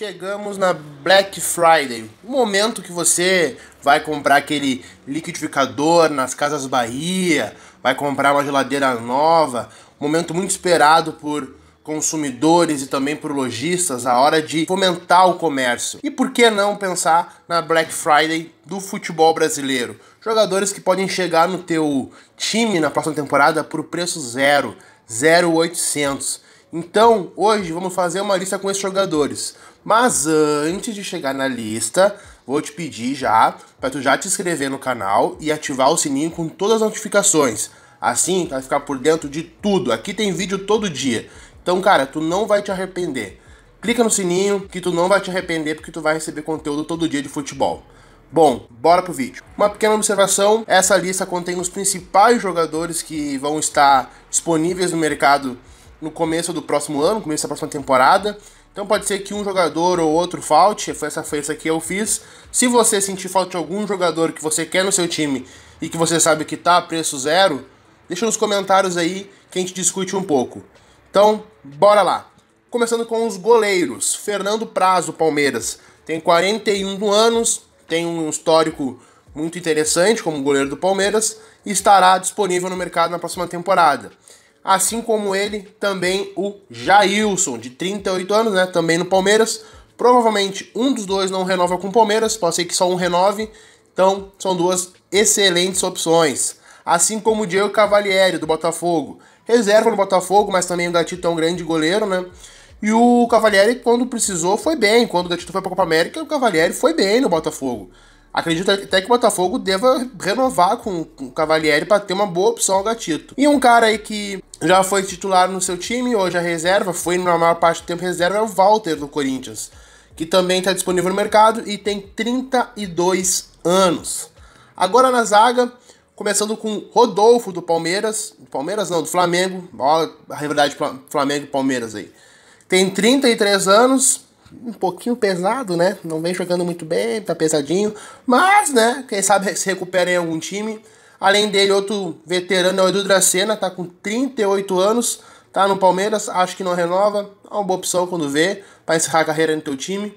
Chegamos na Black Friday, o momento que você vai comprar aquele liquidificador nas Casas Bahia, vai comprar uma geladeira nova, momento muito esperado por consumidores e também por lojistas, a hora de fomentar o comércio. E por que não pensar na Black Friday do futebol brasileiro? Jogadores que podem chegar no teu time na próxima temporada por preço zero, 0,800 então, hoje vamos fazer uma lista com esses jogadores. Mas antes de chegar na lista, vou te pedir já para tu já te inscrever no canal e ativar o sininho com todas as notificações. Assim, tu vai ficar por dentro de tudo. Aqui tem vídeo todo dia. Então, cara, tu não vai te arrepender. Clica no sininho que tu não vai te arrepender porque tu vai receber conteúdo todo dia de futebol. Bom, bora pro vídeo. Uma pequena observação: essa lista contém os principais jogadores que vão estar disponíveis no mercado no começo do próximo ano, começo da próxima temporada. Então pode ser que um jogador ou outro falte, foi essa feita que eu fiz. Se você sentir falta de algum jogador que você quer no seu time e que você sabe que tá a preço zero, deixa nos comentários aí que a gente discute um pouco. Então, bora lá. Começando com os goleiros. Fernando Prazo, Palmeiras tem 41 anos, tem um histórico muito interessante como goleiro do Palmeiras e estará disponível no mercado na próxima temporada assim como ele, também o Jailson, de 38 anos, né, também no Palmeiras. Provavelmente um dos dois não renova com o Palmeiras, pode ser que só um renove. Então, são duas excelentes opções. Assim como o Diego Cavalieri, do Botafogo. Reserva no Botafogo, mas também o Gatito é um grande goleiro, né? E o Cavalieri, quando precisou, foi bem. Quando o Gatito foi para a Copa América, o Cavalieri foi bem no Botafogo. Acredito até que o Botafogo deva renovar com, o Cavalieri para ter uma boa opção ao Gatito. E um cara aí que já foi titular no seu time, hoje a é reserva, foi na maior parte do tempo reserva, é o Walter do Corinthians, que também está disponível no mercado e tem 32 anos. Agora na zaga, começando com Rodolfo do Palmeiras, do Palmeiras não, do Flamengo, olha a rivalidade Flamengo e Palmeiras aí. Tem 33 anos, um pouquinho pesado, né? Não vem jogando muito bem, tá pesadinho. Mas, né? Quem sabe se recupera em algum time. Além dele, outro veterano é o Edu Dracena, tá com 38 anos, tá no Palmeiras, acho que não renova. É uma boa opção quando vê, para encerrar a carreira no teu time.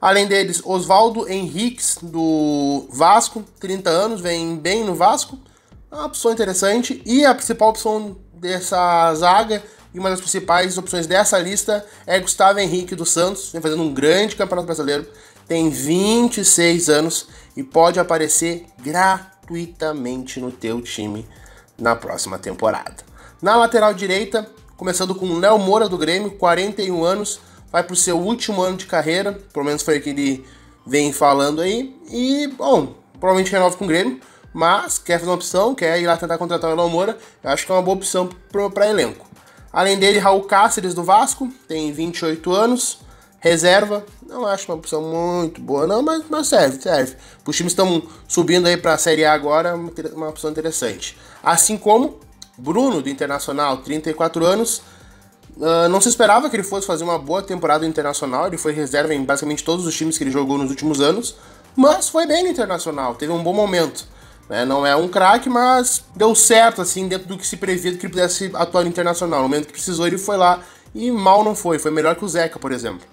Além deles, Oswaldo Henriques, do Vasco, 30 anos, vem bem no Vasco. É uma opção interessante. E a principal opção dessa zaga e uma das principais opções dessa lista é Gustavo Henrique do Santos, vem fazendo um grande campeonato brasileiro, tem 26 anos e pode aparecer gratuitamente no teu time na próxima temporada. Na lateral direita, começando com o Léo Moura do Grêmio, 41 anos, vai para o seu último ano de carreira, pelo menos foi o que ele vem falando aí, e bom, provavelmente renova com o Grêmio, mas quer fazer uma opção, quer ir lá tentar contratar o Léo Moura, acho que é uma boa opção para elenco. Além dele, Raul Cáceres do Vasco, tem 28 anos, reserva. Não acho uma opção muito boa, não, mas, mas serve, serve. Os times estão subindo aí para a Série A agora, uma opção interessante. Assim como Bruno do Internacional, 34 anos. Uh, não se esperava que ele fosse fazer uma boa temporada internacional, ele foi reserva em basicamente todos os times que ele jogou nos últimos anos, mas foi bem no internacional, teve um bom momento. Né? não é um craque, mas deu certo, assim, dentro do que se previa que ele pudesse atuar no internacional. No momento que precisou, ele foi lá e mal não foi. Foi melhor que o Zeca, por exemplo.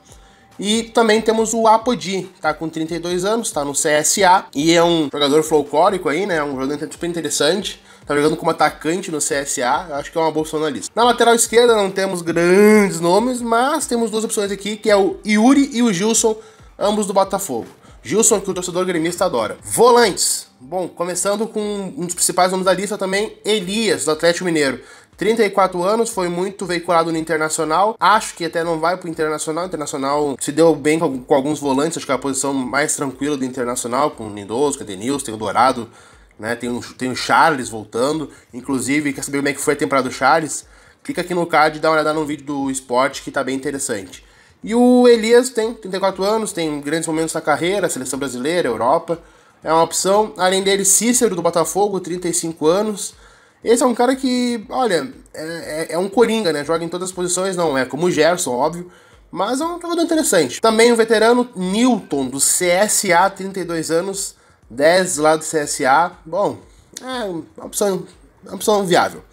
E também temos o Apodi, tá com 32 anos, tá no CSA e é um jogador folclórico aí, né? É um jogador super interessante. Tá jogando como atacante no CSA, acho que é uma bolsonarista. Na lateral esquerda não temos grandes nomes, mas temos duas opções aqui, que é o Yuri e o Gilson, ambos do Botafogo. Gilson, que o torcedor gremista adora. Volantes. Bom, começando com um dos principais nomes da lista também, Elias, do Atlético Mineiro. 34 anos, foi muito veiculado no Internacional. Acho que até não vai pro Internacional. O Internacional se deu bem com, alguns volantes, acho que é a posição mais tranquila do Internacional, com o Lindoso, com o Denilson, tem o Dourado, né? Tem, um, tem o Charles voltando. Inclusive, quer saber como é que foi a temporada do Charles? Clica aqui no card e dá uma olhada no vídeo do esporte que tá bem interessante. E o Elias tem 34 anos, tem grandes momentos na carreira, seleção brasileira, Europa. É uma opção. Além dele, Cícero do Botafogo, 35 anos. Esse é um cara que, olha, é, é, é um coringa, né? Joga em todas as posições, não é como o Gerson, óbvio. Mas é um jogador interessante. Também o veterano Newton, do CSA, 32 anos, 10 lá do CSA. Bom, é uma opção, uma opção viável.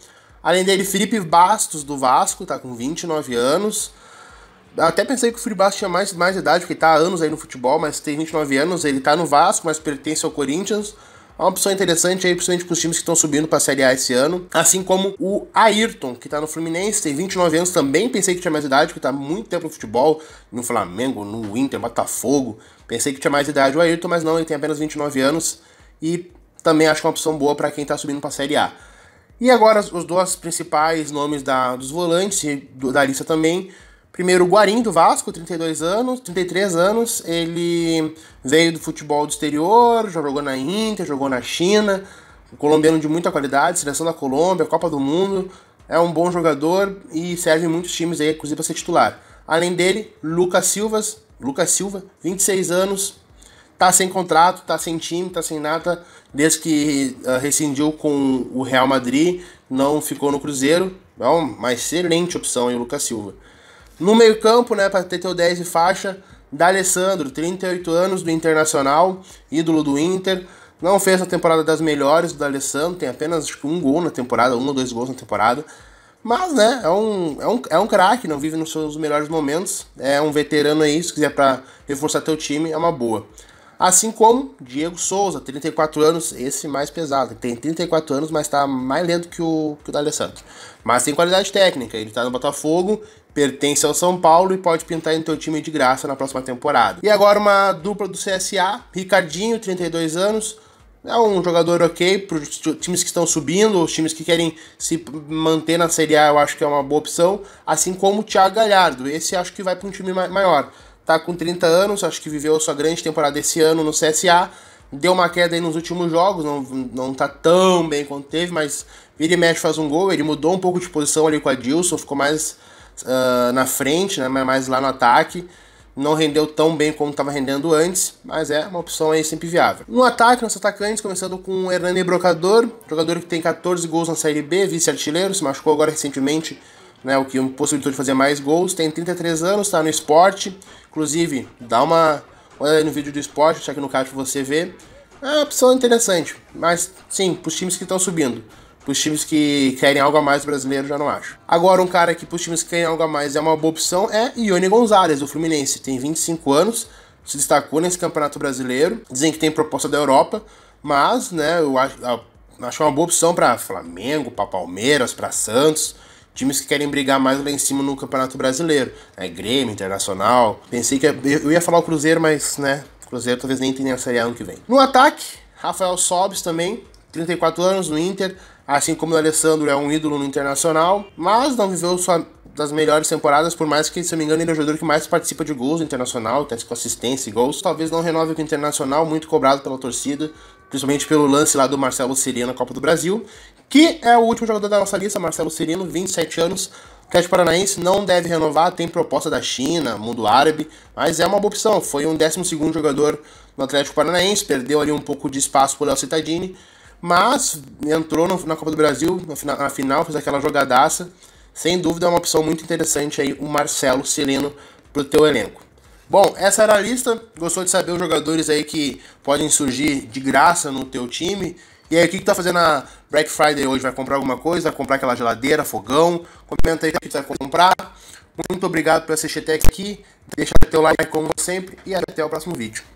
Além dele, Felipe Bastos, do Vasco, tá com 29 anos. Até pensei que o Furibasso tinha mais, mais idade, porque tá há anos aí no futebol, mas tem 29 anos, ele tá no Vasco, mas pertence ao Corinthians. É uma opção interessante aí, principalmente para os times que estão subindo para a Série A esse ano. Assim como o Ayrton, que está no Fluminense, tem 29 anos, também pensei que tinha mais idade, porque está muito tempo no futebol, no Flamengo, no Inter, Botafogo. Pensei que tinha mais idade o Ayrton, mas não, ele tem apenas 29 anos e também acho é uma opção boa para quem está subindo para a Série A. E agora os dois principais nomes da, dos volantes da lista também Primeiro, o Guarim do Vasco, 32 anos, 33 anos. Ele veio do futebol do exterior, jogou na Inter, jogou na China. Um colombiano de muita qualidade, seleção da Colômbia, Copa do Mundo. É um bom jogador e serve em muitos times aí, inclusive para ser titular. Além dele, Lucas Silvas, Lucas Silva, 26 anos, tá sem contrato, tá sem time, tá sem nada, desde que uh, rescindiu com o Real Madrid, não ficou no Cruzeiro. É uma excelente opção aí o Lucas Silva. No meio-campo, né, para ter teu 10 de faixa, D'Alessandro, 38 anos do Internacional, ídolo do Inter. Não fez a temporada das melhores do D'Alessandro, tem apenas acho, um gol na temporada, um ou dois gols na temporada. Mas, né, é um, é um, é um craque, não vive nos seus melhores momentos. É um veterano aí, se quiser para reforçar teu time, é uma boa. Assim como Diego Souza, 34 anos, esse mais pesado. Tem 34 anos, mas está mais lento que o, que o D'Alessandro. Mas tem qualidade técnica, ele está no Botafogo pertence ao São Paulo e pode pintar em teu time de graça na próxima temporada. E agora uma dupla do CSA, Ricardinho, 32 anos, é um jogador ok para os times que estão subindo, os times que querem se manter na Série A, eu acho que é uma boa opção, assim como o Thiago Galhardo, esse acho que vai para um time maior. Tá com 30 anos, acho que viveu sua grande temporada esse ano no CSA, deu uma queda aí nos últimos jogos, não, não tá tão bem quanto teve, mas vira e mexe faz um gol, ele mudou um pouco de posição ali com a Dilson, ficou mais ah, na frente, né, mais lá no ataque. Não rendeu tão bem como estava rendendo antes, mas é uma opção aí sempre viável. No ataque, nossos atacantes, começando com o Hernani Brocador, jogador que tem 14 gols na Série B, vice-artilheiro, se machucou agora recentemente, né, o que possibilitou de fazer mais gols. Tem 33 anos, está no esporte, inclusive dá uma olha aí no vídeo do esporte, está aqui no card você vê. É uma opção interessante, mas sim, para os times que estão subindo para Os times que querem algo a mais brasileiro, já não acho. Agora, um cara que para os times que querem algo a mais é uma boa opção é Ione Gonzalez, do Fluminense. Tem 25 anos, se destacou nesse campeonato brasileiro. Dizem que tem proposta da Europa, mas, né, eu acho, acho uma boa opção para Flamengo, para Palmeiras, para Santos times que querem brigar mais lá em cima no Campeonato Brasileiro. É Grêmio, Internacional. Pensei que eu ia falar o Cruzeiro, mas né, Cruzeiro talvez nem tenha a Série A ano que vem. No ataque, Rafael Sobis também, 34 anos no Inter, assim como o Alessandro é um ídolo no internacional, mas não viveu sua das melhores temporadas, por mais que, se eu me engano, ele é o jogador que mais participa de gols no Internacional, até com assistência e gols. Talvez não renove com o Internacional, muito cobrado pela torcida, principalmente pelo lance lá do Marcelo Cirino na Copa do Brasil, que é o último jogador da nossa lista, Marcelo Cirino, 27 anos, Atlético Paranaense não deve renovar, tem proposta da China, mundo árabe, mas é uma boa opção. Foi um 12 jogador no Atlético Paranaense, perdeu ali um pouco de espaço por El Citadini, mas entrou no, na Copa do Brasil, na final, na final, fez aquela jogadaça. Sem dúvida é uma opção muito interessante aí, o Marcelo para pro teu elenco. Bom, essa era a lista. Gostou de saber os jogadores aí que podem surgir de graça no teu time? E aí, o que, que tá fazendo na Black Friday hoje? Vai comprar alguma coisa? Vai comprar aquela geladeira, fogão? Comenta aí o que você vai comprar. Muito obrigado por assistir até aqui. Deixa teu like como sempre e até o próximo vídeo.